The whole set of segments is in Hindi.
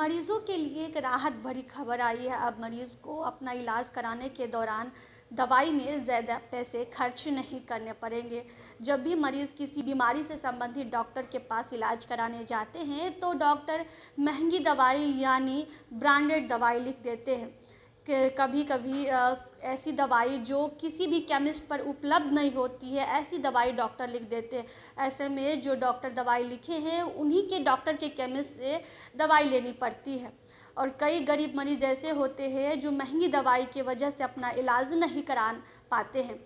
मरीज़ों के लिए एक राहत भरी खबर आई है अब मरीज़ को अपना इलाज कराने के दौरान दवाई में ज़्यादा पैसे खर्च नहीं करने पड़ेंगे जब भी मरीज़ किसी बीमारी से संबंधित डॉक्टर के पास इलाज कराने जाते हैं तो डॉक्टर महंगी दवाई यानी ब्रांडेड दवाई लिख देते हैं कभी कभी ऐसी दवाई जो किसी भी केमिस्ट पर उपलब्ध नहीं होती है ऐसी दवाई डॉक्टर लिख देते हैं ऐसे में जो डॉक्टर दवाई लिखे हैं उन्हीं के डॉक्टर के केमिस्ट से दवाई लेनी पड़ती है और कई गरीब मरीज ऐसे होते हैं जो महंगी दवाई की वजह से अपना इलाज नहीं करा पाते हैं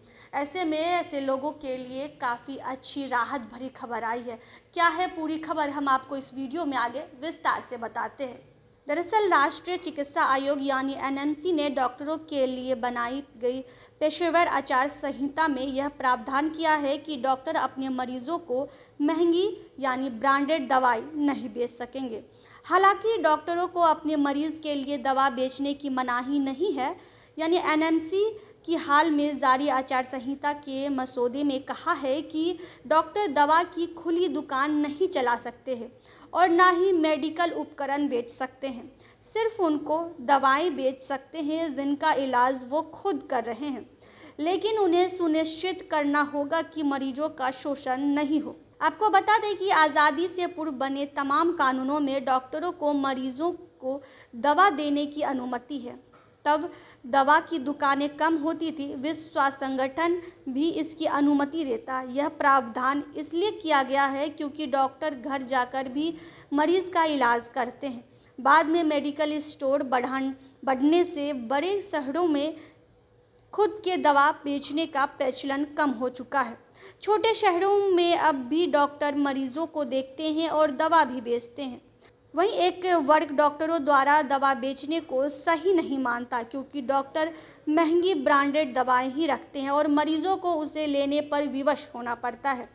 ऐसे में ऐसे लोगों के लिए काफ़ी अच्छी राहत भरी खबर आई है क्या है पूरी खबर हम आपको इस वीडियो में आगे विस्तार से बताते हैं दरअसल राष्ट्रीय चिकित्सा आयोग यानी एनएमसी ने डॉक्टरों के लिए बनाई गई पेशेवर आचार संहिता में यह प्रावधान किया है कि डॉक्टर अपने मरीजों को महंगी यानी ब्रांडेड दवाई नहीं बेच सकेंगे हालांकि डॉक्टरों को अपने मरीज के लिए दवा बेचने की मनाही नहीं है यानी एनएमसी की हाल में जारी आचार संहिता के मसौदे में कहा है कि डॉक्टर दवा की खुली दुकान नहीं चला सकते हैं और ना ही मेडिकल उपकरण बेच सकते हैं सिर्फ उनको दवाएं बेच सकते हैं जिनका इलाज वो खुद कर रहे हैं लेकिन उन्हें सुनिश्चित करना होगा कि मरीजों का शोषण नहीं हो आपको बता दें कि आज़ादी से पूर्व बने तमाम कानूनों में डॉक्टरों को मरीजों को दवा देने की अनुमति है तब दवा की दुकानें कम होती थी विश्व स्वास्थ्य संगठन भी इसकी अनुमति देता है यह प्रावधान इसलिए किया गया है क्योंकि डॉक्टर घर जाकर भी मरीज़ का इलाज करते हैं बाद में मेडिकल स्टोर बढ़न बढ़ने से बड़े शहरों में खुद के दवा बेचने का प्रचलन कम हो चुका है छोटे शहरों में अब भी डॉक्टर मरीजों को देखते हैं और दवा भी बेचते हैं वहीं एक वर्ग डॉक्टरों द्वारा दवा बेचने को सही नहीं मानता क्योंकि डॉक्टर महंगी ब्रांडेड दवाएं ही रखते हैं और मरीजों को उसे लेने पर विवश होना पड़ता है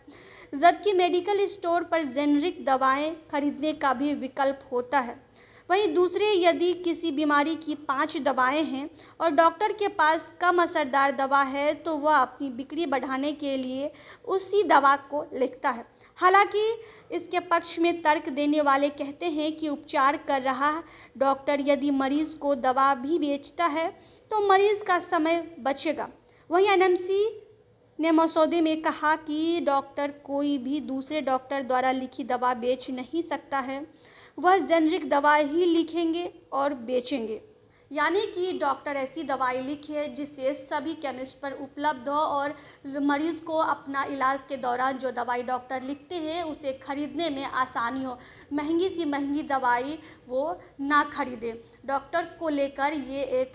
जबकि मेडिकल स्टोर पर जेनरिक दवाएं खरीदने का भी विकल्प होता है वहीं दूसरे यदि किसी बीमारी की पांच दवाएं हैं और डॉक्टर के पास कम असरदार दवा है तो वह अपनी बिक्री बढ़ाने के लिए उसी दवा को लिखता है हालांकि इसके पक्ष में तर्क देने वाले कहते हैं कि उपचार कर रहा डॉक्टर यदि मरीज को दवा भी बेचता है तो मरीज का समय बचेगा वहीं एनएमसी ने मसौदे में कहा कि डॉक्टर कोई भी दूसरे डॉक्टर द्वारा लिखी दवा बेच नहीं सकता है वह जेनरिक दवा ही लिखेंगे और बेचेंगे यानी कि डॉक्टर ऐसी दवाई लिखे जिससे सभी केमिस्ट पर उपलब्ध हो और मरीज़ को अपना इलाज के दौरान जो दवाई डॉक्टर लिखते हैं उसे ख़रीदने में आसानी हो महंगी सी महंगी दवाई वो ना खरीदे डॉक्टर को लेकर ये एक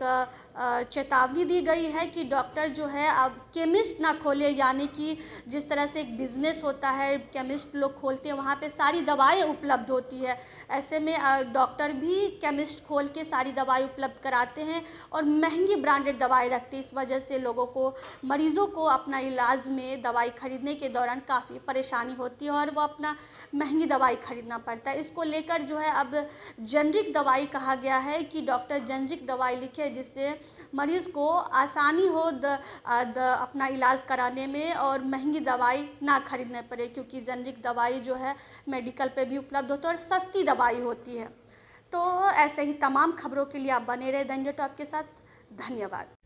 चेतावनी दी गई है कि डॉक्टर जो है अब केमिस्ट ना खोले यानी कि जिस तरह से एक बिज़नेस होता है केमिस्ट लोग खोलते हैं वहाँ पे सारी दवाएं उपलब्ध होती है ऐसे में डॉक्टर भी केमिस्ट खोल के सारी दवाई उपलब्ध कराते हैं और महंगी ब्रांडेड दवाएं रखते हैं इस वजह से लोगों को मरीज़ों को अपना इलाज में दवाई ख़रीदने के दौरान काफ़ी परेशानी होती है और वो अपना महंगी दवाई ख़रीदना पड़ता है इसको लेकर जो है अब जेनरिक दवाई कहा गया है कि डॉक्टर जेनरिक दवाई लिखे जिससे मरीज़ को आसानी हो द, द अपना इलाज कराने में और महंगी दवाई ना ख़रीदने पड़े क्योंकि जेनरिक दवाई जो है मेडिकल पे भी उपलब्ध होती है और सस्ती दवाई होती है तो ऐसे ही तमाम खबरों के लिए आप बने रहे धन्य टॉप के साथ धन्यवाद